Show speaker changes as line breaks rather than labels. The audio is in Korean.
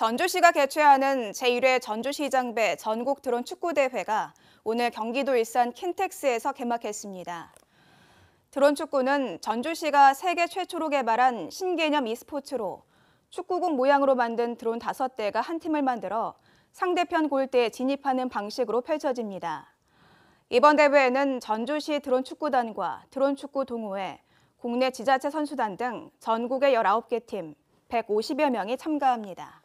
전주시가 개최하는 제1회 전주시장배 전국 드론 축구대회가 오늘 경기도 일산 킨텍스에서 개막했습니다. 드론 축구는 전주시가 세계 최초로 개발한 신개념 e스포츠로 축구공 모양으로 만든 드론 5대가 한 팀을 만들어 상대편 골대에 진입하는 방식으로 펼쳐집니다. 이번 대회에는 전주시 드론 축구단과 드론 축구 동호회, 국내 지자체 선수단 등 전국의 19개 팀, 150여 명이 참가합니다.